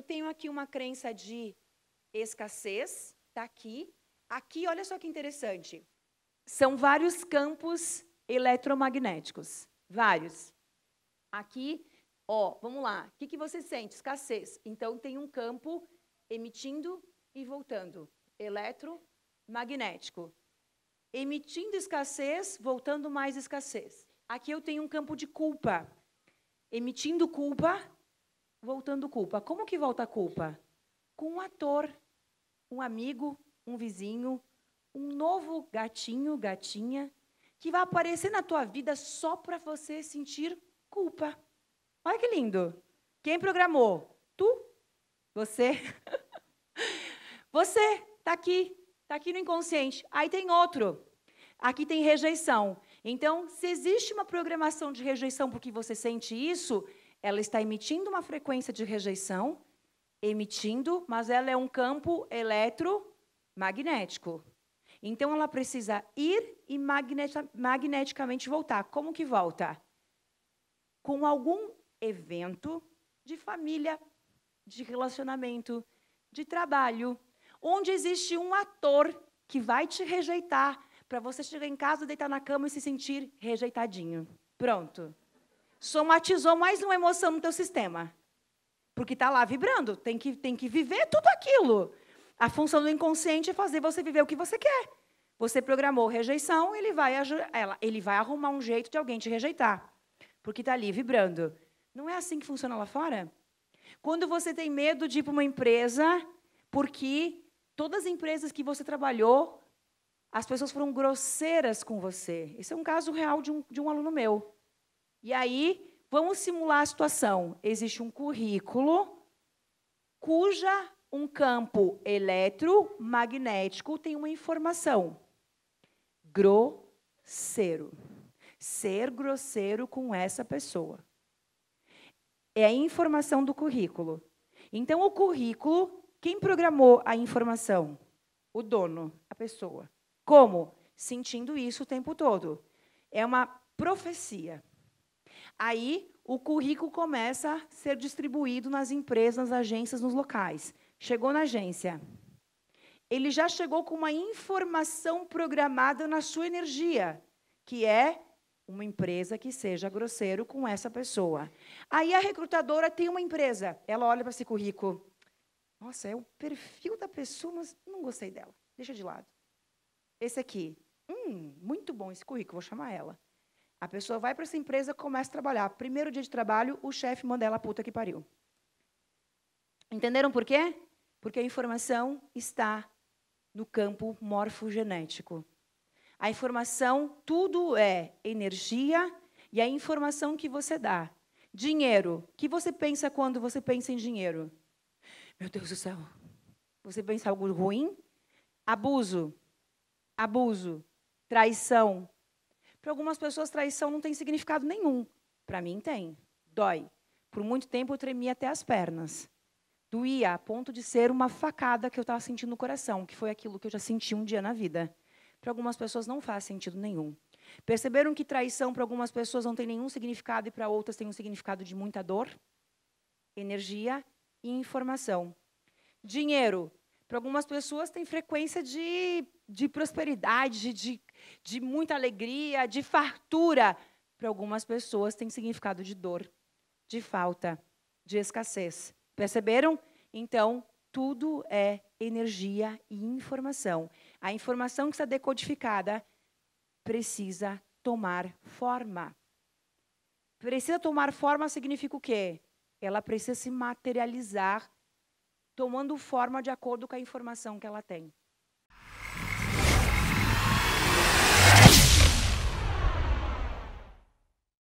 eu tenho aqui uma crença de escassez, está aqui. Aqui, olha só que interessante. São vários campos eletromagnéticos. Vários. Aqui, ó, vamos lá. O que, que você sente? Escassez. Então, tem um campo emitindo e voltando. Eletromagnético. Emitindo escassez, voltando mais escassez. Aqui eu tenho um campo de culpa. Emitindo culpa, voltando culpa. Como que volta a culpa? Com um ator, um amigo, um vizinho, um novo gatinho, gatinha, que vai aparecer na tua vida só para você sentir culpa. Olha que lindo. Quem programou? Tu? Você? Você tá aqui, tá aqui no inconsciente. Aí tem outro. Aqui tem rejeição. Então, se existe uma programação de rejeição porque você sente isso, ela está emitindo uma frequência de rejeição, emitindo, mas ela é um campo eletromagnético. Então ela precisa ir e magneticamente voltar. Como que volta? Com algum evento de família, de relacionamento, de trabalho, onde existe um ator que vai te rejeitar para você chegar em casa, deitar na cama e se sentir rejeitadinho. Pronto somatizou mais uma emoção no teu sistema. Porque está lá vibrando, tem que, tem que viver tudo aquilo. A função do inconsciente é fazer você viver o que você quer. Você programou rejeição, ele vai, ela, ele vai arrumar um jeito de alguém te rejeitar. Porque está ali vibrando. Não é assim que funciona lá fora? Quando você tem medo de ir para uma empresa, porque todas as empresas que você trabalhou, as pessoas foram grosseiras com você. Esse é um caso real de um, de um aluno meu. E aí, vamos simular a situação. Existe um currículo cuja um campo eletromagnético tem uma informação. Grosseiro. Ser grosseiro com essa pessoa. É a informação do currículo. Então, o currículo, quem programou a informação? O dono, a pessoa. Como? Sentindo isso o tempo todo. É uma profecia. Aí o currículo começa a ser distribuído nas empresas, nas agências, nos locais. Chegou na agência. Ele já chegou com uma informação programada na sua energia, que é uma empresa que seja grosseiro com essa pessoa. Aí a recrutadora tem uma empresa, ela olha para esse currículo. Nossa, é o perfil da pessoa, mas não gostei dela. Deixa de lado. Esse aqui. Hum, muito bom esse currículo, vou chamar ela. A pessoa vai para essa empresa, começa a trabalhar. Primeiro dia de trabalho, o chefe manda ela puta que pariu. Entenderam por quê? Porque a informação está no campo morfogenético. A informação, tudo é energia e a informação que você dá. Dinheiro. O que você pensa quando você pensa em dinheiro? Meu Deus do céu. Você pensa algo ruim? Abuso. Abuso. Traição para algumas pessoas, traição não tem significado nenhum. Para mim, tem. Dói. Por muito tempo, eu tremia até as pernas. Doía a ponto de ser uma facada que eu estava sentindo no coração, que foi aquilo que eu já senti um dia na vida. Para algumas pessoas, não faz sentido nenhum. Perceberam que traição para algumas pessoas não tem nenhum significado e para outras tem um significado de muita dor, energia e informação. Dinheiro. Para algumas pessoas tem frequência de, de prosperidade, de de muita alegria, de fartura, para algumas pessoas tem significado de dor, de falta, de escassez. Perceberam? Então, tudo é energia e informação. A informação que está decodificada precisa tomar forma. Precisa tomar forma significa o quê? Ela precisa se materializar tomando forma de acordo com a informação que ela tem.